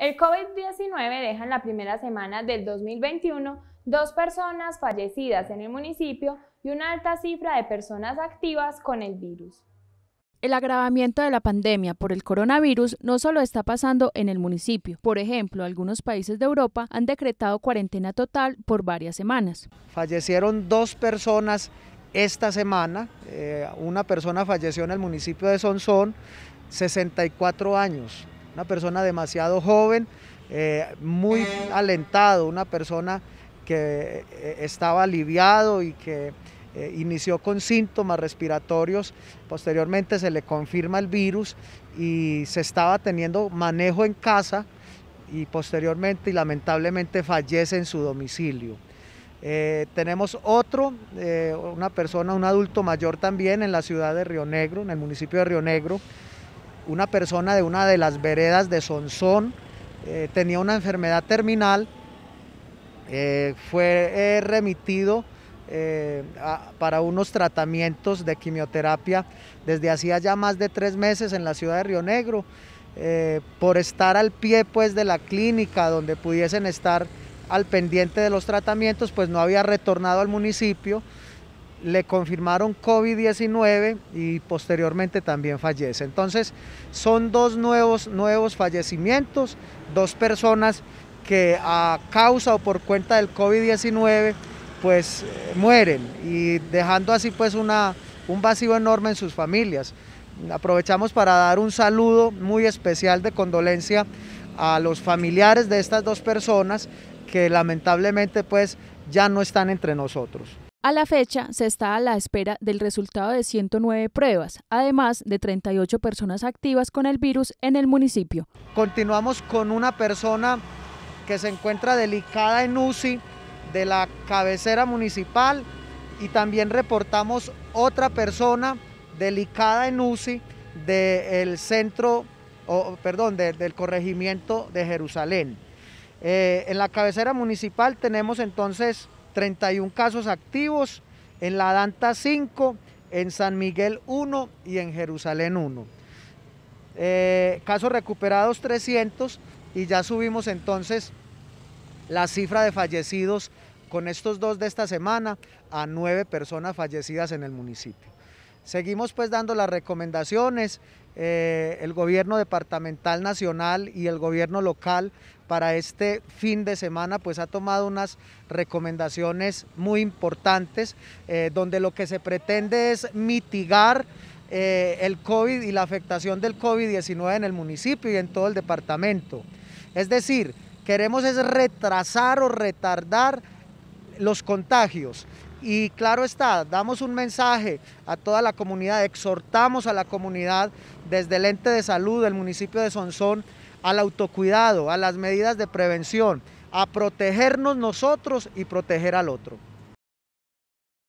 El COVID-19 deja en la primera semana del 2021 dos personas fallecidas en el municipio y una alta cifra de personas activas con el virus. El agravamiento de la pandemia por el coronavirus no solo está pasando en el municipio. Por ejemplo, algunos países de Europa han decretado cuarentena total por varias semanas. Fallecieron dos personas esta semana. Eh, una persona falleció en el municipio de Sonsón, 64 años una persona demasiado joven, eh, muy alentado, una persona que eh, estaba aliviado y que eh, inició con síntomas respiratorios, posteriormente se le confirma el virus y se estaba teniendo manejo en casa y posteriormente y lamentablemente fallece en su domicilio. tenemos otro, una persona, un adulto mayor también en la ciudad de Río Negro, en el municipio de Río Negro, una persona de una de las veredas de Sonsón eh, tenía una enfermedad terminal, eh, fue eh, remitido para unos tratamientos de quimioterapia desde hacía ya más de tres meses en la ciudad de Río Negro. por estar al pie pues de la clínica donde pudiesen estar al pendiente de los tratamientos, pues no había retornado al municipio le confirmaron COVID-19 y posteriormente también fallece. Entonces, son dos nuevos, nuevos fallecimientos, dos personas que a causa o por cuenta del COVID-19 pues eh, mueren y dejando así pues una, un vacío enorme en sus familias. Aprovechamos para dar un saludo muy especial de condolencia a los familiares de estas dos personas que lamentablemente pues ya no están entre nosotros. A la fecha, se está a la espera del resultado de 109 pruebas, además de 38 personas activas con el virus en el municipio. Continuamos con una persona que se encuentra delicada en UCI de la cabecera municipal y también reportamos otra persona delicada en UCI del centro, perdón, del corregimiento de Jerusalén. Eh, en la cabecera municipal tenemos entonces 31 casos activos, en La Danta 5, en San Miguel 1 y en Jerusalén 1. Eh, casos recuperados 300 y ya subimos entonces la cifra de fallecidos con estos dos de esta semana a nueve personas fallecidas en el municipio. Seguimos pues dando las recomendaciones, eh, el gobierno departamental nacional y el gobierno local para este fin de semana pues ha tomado unas recomendaciones muy importantes eh, donde lo que se pretende es mitigar eh, el COVID y la afectación del COVID-19 en el municipio y en todo el departamento. Es decir, queremos retrasar o retardar los contagios. Y claro está, damos un mensaje a toda la comunidad, exhortamos a la comunidad desde el ente de salud del municipio de Sonsón al autocuidado, a las medidas de prevención, a protegernos nosotros y proteger al otro.